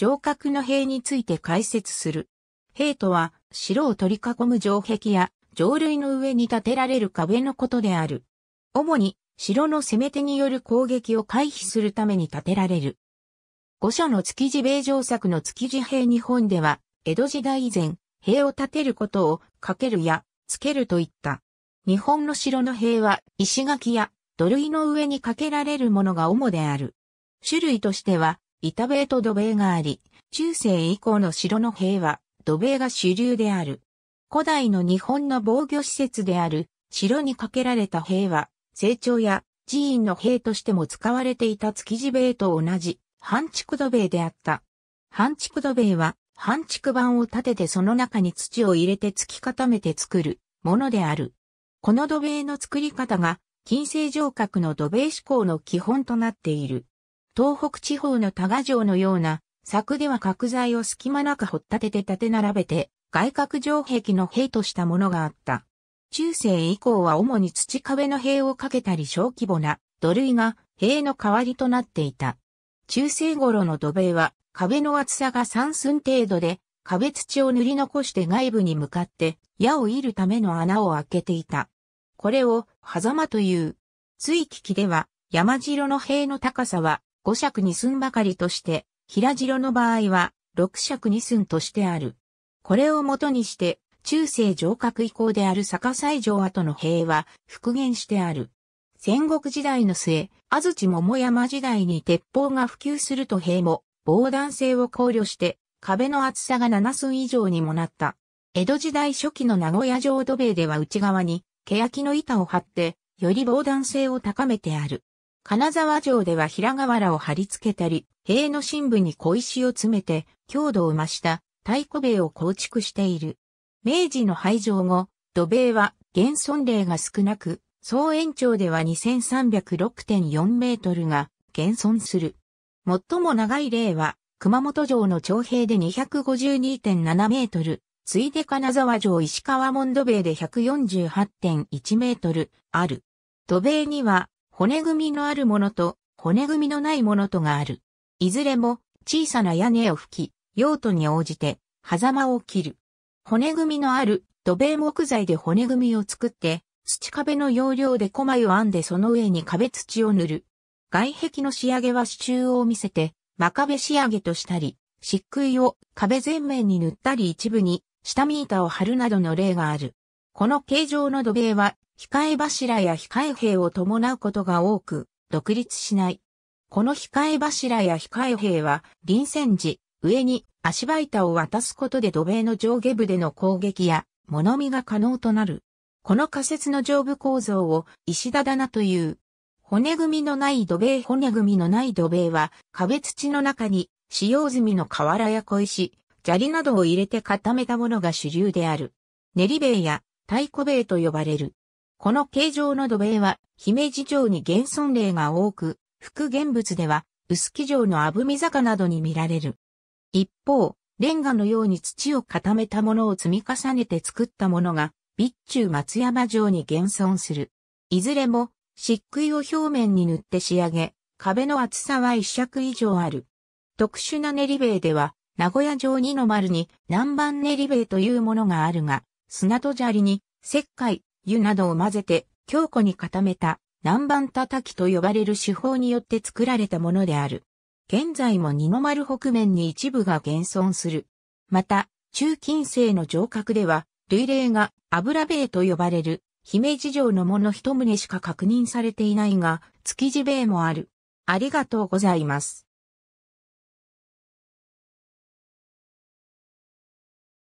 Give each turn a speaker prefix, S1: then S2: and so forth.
S1: 城郭の塀について解説する。塀とは、城を取り囲む城壁や、城類の上に建てられる壁のことである。主に、城の攻め手による攻撃を回避するために建てられる。五所の築地米城作の築地兵日本では、江戸時代以前、兵を建てることをかけるやつけるといった。日本の城の兵は石垣や土塁の上にかけられるものが主である。種類としては、板塀と土塀があり、中世以降の城の塀は土塀が主流である。古代の日本の防御施設である城に架けられた塀は、成長や寺院の塀としても使われていた築地塀と同じ半築土塀であった。半築土塀は半築板を立ててその中に土を入れて突き固めて作るものである。この土塀の作り方が近世城郭の土塀志向の基本となっている。東北地方の多賀城のような、柵では角材を隙間なく掘っ立てて立て並べて、外角城壁の兵としたものがあった。中世以降は主に土壁の塀をかけたり小規模な土塁が塀の代わりとなっていた。中世頃の土塀は壁の厚さが3寸程度で壁土を塗り残して外部に向かって矢を射るための穴を開けていた。これを狭間という。水記では山城の塀の高さは5尺二寸ばかりとして、平城の場合は6尺二寸としてある。これをもとにして、中世城郭以降である坂西城跡の塀は復元してある。戦国時代の末、安土桃山時代に鉄砲が普及すると塀も防弾性を考慮して壁の厚さが7寸以上にもなった。江戸時代初期の名古屋城土塀では内側に、欅の板を張って、より防弾性を高めてある。金沢城では平瓦を貼り付けたり、塀の深部に小石を詰めて、強度を増した太鼓塀を構築している。明治の廃城後、土塀は現存例が少なく、総延長では2306.4メートルが現存する。最も長い例は、熊本城の長平で252.7メートル、ついで金沢城石川門土塀で148.1メートルある。土塀には骨組みのあるものと骨組みのないものとがある。いずれも小さな屋根を吹き、用途に応じて狭間を切る。骨組みのある土塀木材で骨組みを作って、土壁の要領で小眉を編んでその上に壁土を塗る。外壁の仕上げは支柱を見せて、真壁仕上げとしたり、漆喰を壁全面に塗ったり一部に下見板を貼るなどの例がある。この形状の土塀は控え柱や控え兵を伴うことが多く、独立しない。この控え柱や控え兵は、臨戦時、上に足場板を渡すことで土塀の上下部での攻撃や物見が可能となる。この仮説の上部構造を石田棚という。骨組みのない土塀骨組みのない土塀は壁土の中に使用済みの瓦や小石、砂利などを入れて固めたものが主流である。練り塀や太鼓塀と呼ばれる。この形状の土塀は、姫路城に現存例が多く、副現物では、薄木城のあぶみ坂などに見られる。一方、レンガのように土を固めたものを積み重ねて作ったものが、備中松山城に現存する。いずれも、漆喰を表面に塗って仕上げ、壁の厚さは一尺以上ある。特殊な練り塀では、名古屋城二の丸に南蛮練り塀というものがあるが、砂と砂利に石灰、湯などを混ぜて強固に固めた南蛮叩きと呼ばれる手法によって作られたものである。現在も二の丸北面に一部が現存する。また、中近世の城郭では、類例が油塀と呼ばれる姫路城のもの一棟しか確認されていないが、築地塀もある。ありがとうございます。